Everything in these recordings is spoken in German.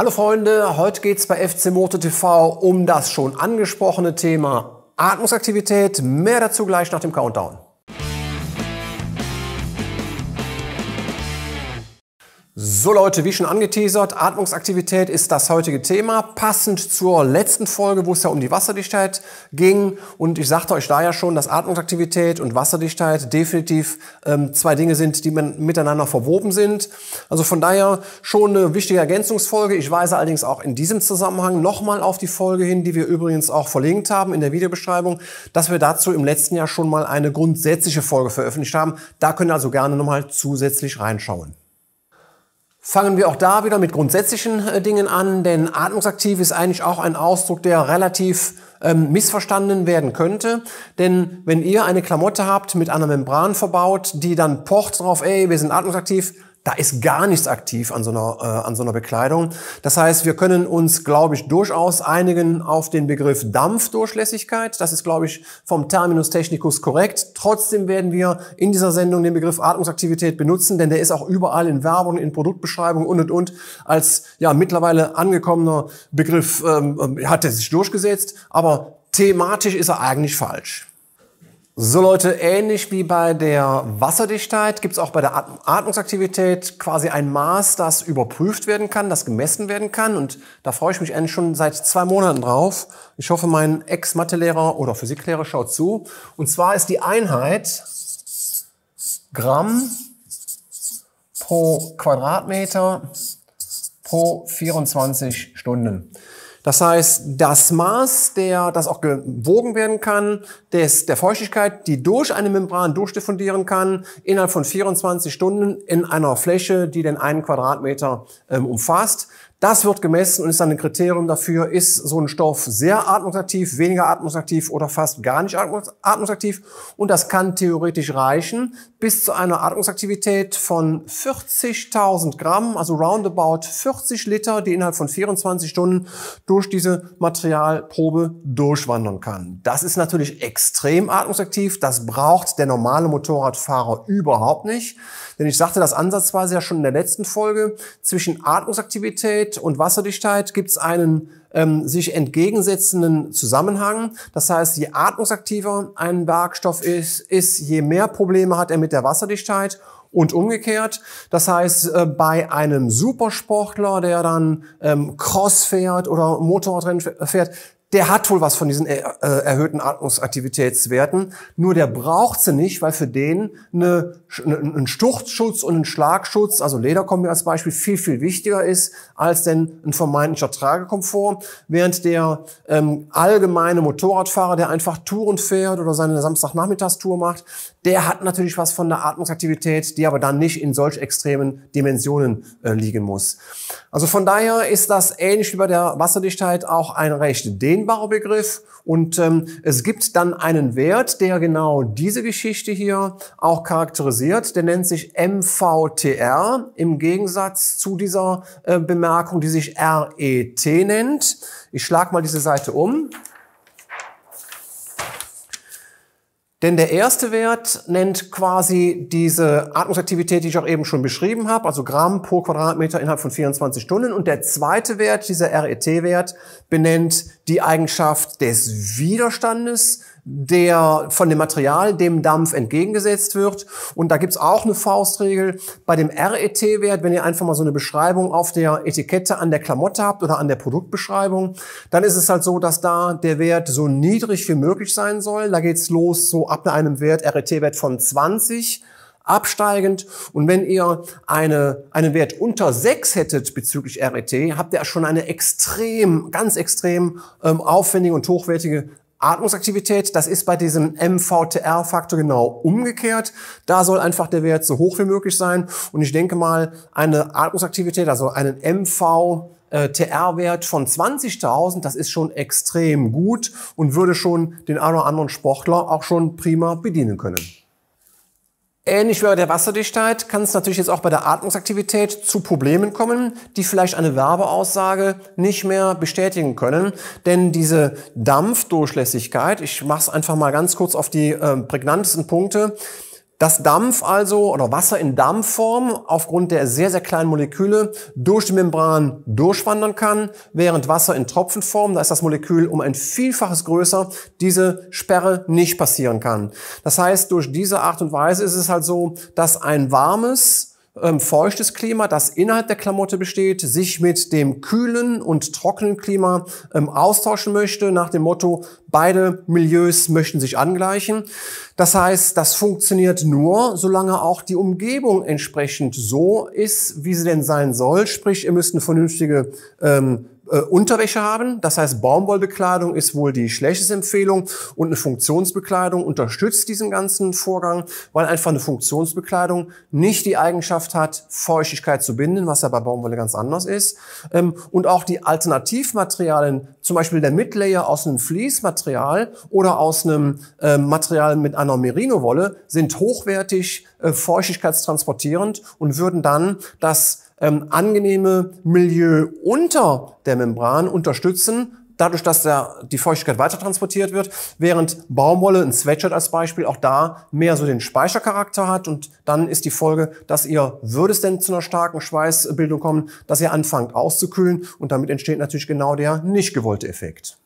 Hallo Freunde, heute geht's bei FC Moto TV um das schon angesprochene Thema Atmungsaktivität. Mehr dazu gleich nach dem Countdown. So Leute, wie schon angeteasert, Atmungsaktivität ist das heutige Thema, passend zur letzten Folge, wo es ja um die Wasserdichtheit ging. Und ich sagte euch da ja schon, dass Atmungsaktivität und Wasserdichtheit definitiv ähm, zwei Dinge sind, die miteinander verwoben sind. Also von daher schon eine wichtige Ergänzungsfolge. Ich weise allerdings auch in diesem Zusammenhang nochmal auf die Folge hin, die wir übrigens auch verlinkt haben in der Videobeschreibung, dass wir dazu im letzten Jahr schon mal eine grundsätzliche Folge veröffentlicht haben. Da könnt ihr also gerne nochmal zusätzlich reinschauen. Fangen wir auch da wieder mit grundsätzlichen äh, Dingen an, denn atmungsaktiv ist eigentlich auch ein Ausdruck, der relativ ähm, missverstanden werden könnte. Denn wenn ihr eine Klamotte habt mit einer Membran verbaut, die dann pocht drauf, ey, wir sind atmungsaktiv, da ist gar nichts aktiv an so einer, äh, an so einer Bekleidung. Das heißt, wir können uns, glaube ich, durchaus einigen auf den Begriff Dampfdurchlässigkeit. Das ist, glaube ich, vom Terminus technicus korrekt. Trotzdem werden wir in dieser Sendung den Begriff Atmungsaktivität benutzen, denn der ist auch überall in Werbung, in Produktbeschreibung und und und als ja mittlerweile angekommener Begriff ähm, ähm hat er sich durchgesetzt. Aber thematisch ist er eigentlich falsch. So Leute, ähnlich wie bei der Wasserdichtheit gibt es auch bei der Atmungsaktivität quasi ein Maß, das überprüft werden kann, das gemessen werden kann. Und da freue ich mich eigentlich schon seit zwei Monaten drauf. Ich hoffe, mein Ex-Mathelehrer oder Physiklehrer schaut zu. Und zwar ist die Einheit Gramm pro Quadratmeter pro 24 Stunden. Das heißt, das Maß, der, das auch gewogen werden kann, des, der Feuchtigkeit, die durch eine Membran durchdiffundieren kann, innerhalb von 24 Stunden in einer Fläche, die den einen Quadratmeter ähm, umfasst, das wird gemessen und ist dann ein Kriterium dafür, ist so ein Stoff sehr atmungsaktiv, weniger atmungsaktiv oder fast gar nicht atmungsaktiv. Und das kann theoretisch reichen, bis zu einer Atmungsaktivität von 40.000 Gramm, also roundabout 40 Liter, die innerhalb von 24 Stunden durch diese Materialprobe durchwandern kann. Das ist natürlich extrem atmungsaktiv. Das braucht der normale Motorradfahrer überhaupt nicht. Denn ich sagte das ansatzweise ja schon in der letzten Folge. Zwischen Atmungsaktivität und Wasserdichtheit gibt es einen ähm, sich entgegensetzenden Zusammenhang. Das heißt, je atmungsaktiver ein Werkstoff ist, ist, je mehr Probleme hat er mit der Wasserdichtheit und umgekehrt. Das heißt, äh, bei einem Supersportler, der dann ähm, Cross fährt oder Motorrad fährt, der hat wohl was von diesen äh, äh, erhöhten Atmungsaktivitätswerten, nur der braucht sie nicht, weil für den eine, ne, ein Sturzschutz und ein Schlagschutz, also Lederkombi als Beispiel, viel, viel wichtiger ist als denn ein vermeintlicher Tragekomfort, während der ähm, allgemeine Motorradfahrer, der einfach Touren fährt oder seine Samstagnachmittagstour macht, der hat natürlich was von der Atmungsaktivität, die aber dann nicht in solch extremen Dimensionen äh, liegen muss. Also von daher ist das ähnlich wie bei der Wasserdichtheit auch ein recht den dehnbarer Begriff und ähm, es gibt dann einen Wert, der genau diese Geschichte hier auch charakterisiert. Der nennt sich MVTR im Gegensatz zu dieser äh, Bemerkung, die sich RET nennt. Ich schlage mal diese Seite um. Denn der erste Wert nennt quasi diese Atmungsaktivität, die ich auch eben schon beschrieben habe, also Gramm pro Quadratmeter innerhalb von 24 Stunden. Und der zweite Wert, dieser RET-Wert, benennt die Eigenschaft des Widerstandes, der von dem Material dem Dampf entgegengesetzt wird. Und da gibt's auch eine Faustregel. Bei dem RET-Wert, wenn ihr einfach mal so eine Beschreibung auf der Etikette an der Klamotte habt oder an der Produktbeschreibung, dann ist es halt so, dass da der Wert so niedrig wie möglich sein soll. Da geht's los so ab einem Wert, RET-Wert von 20 absteigend. Und wenn ihr eine, einen Wert unter 6 hättet bezüglich RET, habt ihr schon eine extrem, ganz extrem ähm, aufwendige und hochwertige Atmungsaktivität, das ist bei diesem MVTR-Faktor genau umgekehrt. Da soll einfach der Wert so hoch wie möglich sein. Und ich denke mal, eine Atmungsaktivität, also einen mvtr wert von 20.000, das ist schon extrem gut und würde schon den einen oder anderen Sportler auch schon prima bedienen können. Ähnlich wie bei der Wasserdichtheit kann es natürlich jetzt auch bei der Atmungsaktivität zu Problemen kommen, die vielleicht eine Werbeaussage nicht mehr bestätigen können. Denn diese Dampfdurchlässigkeit, ich mache es einfach mal ganz kurz auf die äh, prägnantesten Punkte, dass Dampf also oder Wasser in Dampfform aufgrund der sehr, sehr kleinen Moleküle durch die Membran durchwandern kann, während Wasser in Tropfenform, da ist das Molekül um ein Vielfaches größer, diese Sperre nicht passieren kann. Das heißt, durch diese Art und Weise ist es halt so, dass ein warmes, ähm, feuchtes Klima, das innerhalb der Klamotte besteht, sich mit dem kühlen und trockenen Klima ähm, austauschen möchte, nach dem Motto, beide Milieus möchten sich angleichen. Das heißt, das funktioniert nur, solange auch die Umgebung entsprechend so ist, wie sie denn sein soll. Sprich, ihr müsst eine vernünftige ähm, äh, Unterwäsche haben. Das heißt, Baumwollbekleidung ist wohl die schlechteste Empfehlung und eine Funktionsbekleidung unterstützt diesen ganzen Vorgang, weil einfach eine Funktionsbekleidung nicht die Eigenschaft hat, Feuchtigkeit zu binden, was ja bei Baumwolle ganz anders ist. Ähm, und auch die Alternativmaterialien, zum Beispiel der Midlayer aus einem Fließmaterial oder aus einem äh, Material mit einer Merino-Wolle, sind hochwertig, äh, feuchtigkeitstransportierend und würden dann das ähm, angenehme Milieu unter der Membran unterstützen, dadurch, dass der, die Feuchtigkeit weiter transportiert wird, während Baumwolle, ein Sweatshirt als Beispiel, auch da mehr so den Speichercharakter hat und dann ist die Folge, dass ihr, würde es denn zu einer starken Schweißbildung kommen, dass ihr anfangt auszukühlen und damit entsteht natürlich genau der nicht gewollte Effekt.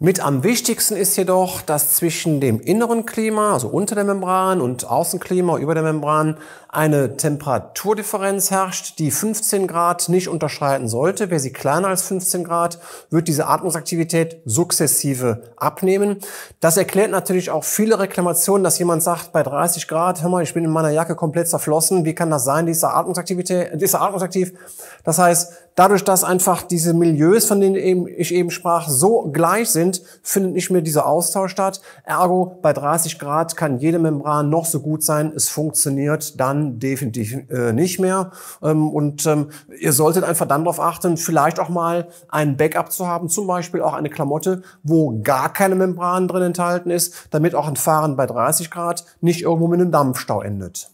Mit am wichtigsten ist jedoch, dass zwischen dem inneren Klima, also unter der Membran, und Außenklima über der Membran eine Temperaturdifferenz herrscht, die 15 Grad nicht unterschreiten sollte. Wäre sie kleiner als 15 Grad, wird diese Atmungsaktivität sukzessive abnehmen. Das erklärt natürlich auch viele Reklamationen, dass jemand sagt, bei 30 Grad, hör mal, ich bin in meiner Jacke komplett zerflossen, wie kann das sein, diese Atmungsaktivität, diese atmungsaktiv. Das heißt, Dadurch, dass einfach diese Milieus, von denen ich eben sprach, so gleich sind, findet nicht mehr dieser Austausch statt. Ergo, bei 30 Grad kann jede Membran noch so gut sein, es funktioniert dann definitiv äh, nicht mehr. Ähm, und ähm, ihr solltet einfach dann darauf achten, vielleicht auch mal ein Backup zu haben, zum Beispiel auch eine Klamotte, wo gar keine Membran drin enthalten ist, damit auch ein Fahren bei 30 Grad nicht irgendwo mit einem Dampfstau endet.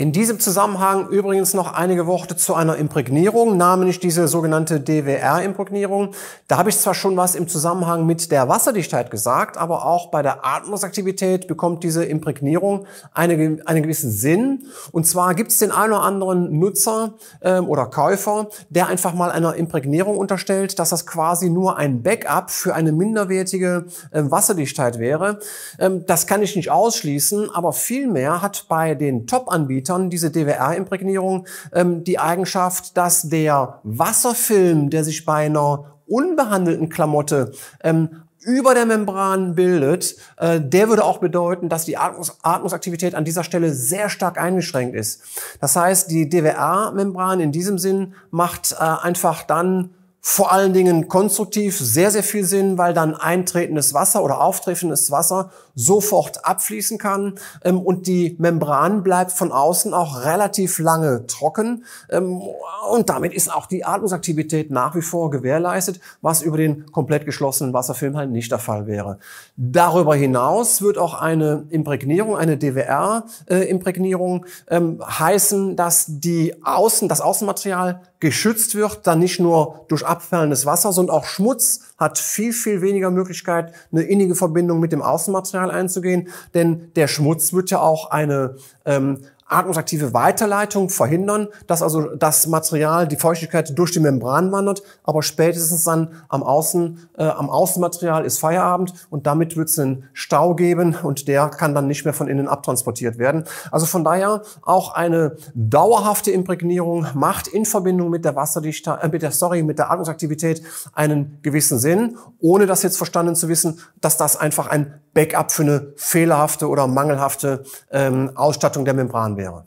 In diesem Zusammenhang übrigens noch einige Worte zu einer Imprägnierung, namentlich diese sogenannte DWR-Imprägnierung. Da habe ich zwar schon was im Zusammenhang mit der Wasserdichtheit gesagt, aber auch bei der Atmungsaktivität bekommt diese Imprägnierung einen gewissen Sinn. Und zwar gibt es den einen oder anderen Nutzer ähm, oder Käufer, der einfach mal einer Imprägnierung unterstellt, dass das quasi nur ein Backup für eine minderwertige ähm, Wasserdichtheit wäre. Ähm, das kann ich nicht ausschließen, aber vielmehr hat bei den Top-Anbietern dann diese DWR-Imprägnierung ähm, die Eigenschaft, dass der Wasserfilm, der sich bei einer unbehandelten Klamotte ähm, über der Membran bildet, äh, der würde auch bedeuten, dass die Atmungs Atmungsaktivität an dieser Stelle sehr stark eingeschränkt ist. Das heißt, die DWR-Membran in diesem Sinn macht äh, einfach dann vor allen Dingen konstruktiv sehr, sehr viel Sinn, weil dann eintretendes Wasser oder auftreffendes Wasser sofort abfließen kann ähm, und die Membran bleibt von außen auch relativ lange trocken ähm, und damit ist auch die Atmungsaktivität nach wie vor gewährleistet, was über den komplett geschlossenen Wasserfilm halt nicht der Fall wäre. Darüber hinaus wird auch eine Imprägnierung, eine DWR-Imprägnierung äh, ähm, heißen, dass die Außen, das Außenmaterial geschützt wird, dann nicht nur durch abfallendes Wasser, und auch Schmutz hat viel, viel weniger Möglichkeit, eine innige Verbindung mit dem Außenmaterial einzugehen. Denn der Schmutz wird ja auch eine, ähm, atmungsaktive Weiterleitung verhindern, dass also das Material die Feuchtigkeit durch die Membran wandert, aber spätestens dann am, Außen, äh, am Außenmaterial ist Feierabend und damit wird es einen Stau geben und der kann dann nicht mehr von innen abtransportiert werden. Also von daher auch eine dauerhafte Imprägnierung macht in Verbindung mit der Wasserdichte, äh, mit der, sorry, mit der Atmungsaktivität einen gewissen Sinn, ohne das jetzt verstanden zu wissen, dass das einfach ein Backup für eine fehlerhafte oder mangelhafte ähm, Ausstattung der Membran wäre.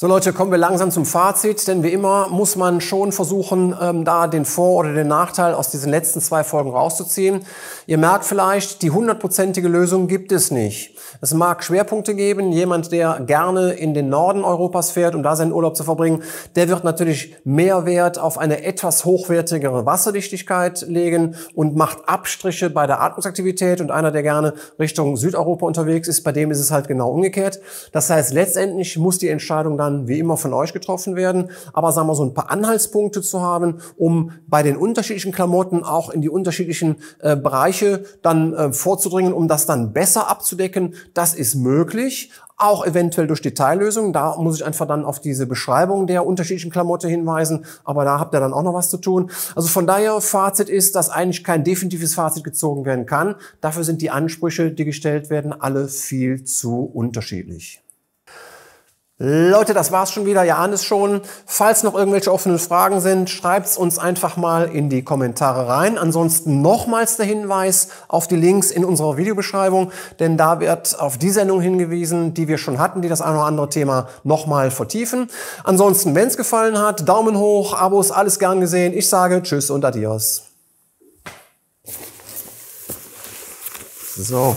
So Leute, kommen wir langsam zum Fazit, denn wie immer muss man schon versuchen, ähm, da den Vor- oder den Nachteil aus diesen letzten zwei Folgen rauszuziehen. Ihr merkt vielleicht, die hundertprozentige Lösung gibt es nicht. Es mag Schwerpunkte geben, jemand, der gerne in den Norden Europas fährt, um da seinen Urlaub zu verbringen, der wird natürlich mehr Wert auf eine etwas hochwertigere Wasserdichtigkeit legen und macht Abstriche bei der Atmungsaktivität und einer, der gerne Richtung Südeuropa unterwegs ist, bei dem ist es halt genau umgekehrt. Das heißt, letztendlich muss die Entscheidung dann kann wie immer von euch getroffen werden, aber sagen wir so ein paar Anhaltspunkte zu haben, um bei den unterschiedlichen Klamotten auch in die unterschiedlichen äh, Bereiche dann äh, vorzudringen, um das dann besser abzudecken, das ist möglich, auch eventuell durch Detaillösungen. Da muss ich einfach dann auf diese Beschreibung der unterschiedlichen Klamotte hinweisen. Aber da habt ihr dann auch noch was zu tun. Also von daher, Fazit ist, dass eigentlich kein definitives Fazit gezogen werden kann. Dafür sind die Ansprüche, die gestellt werden, alle viel zu unterschiedlich. Leute, das war's schon wieder. Ja, ahnt schon. Falls noch irgendwelche offenen Fragen sind, schreibt's uns einfach mal in die Kommentare rein. Ansonsten nochmals der Hinweis auf die Links in unserer Videobeschreibung, denn da wird auf die Sendung hingewiesen, die wir schon hatten, die das ein oder andere Thema nochmal vertiefen. Ansonsten, wenn's gefallen hat, Daumen hoch, Abos, alles gern gesehen. Ich sage Tschüss und Adios. So.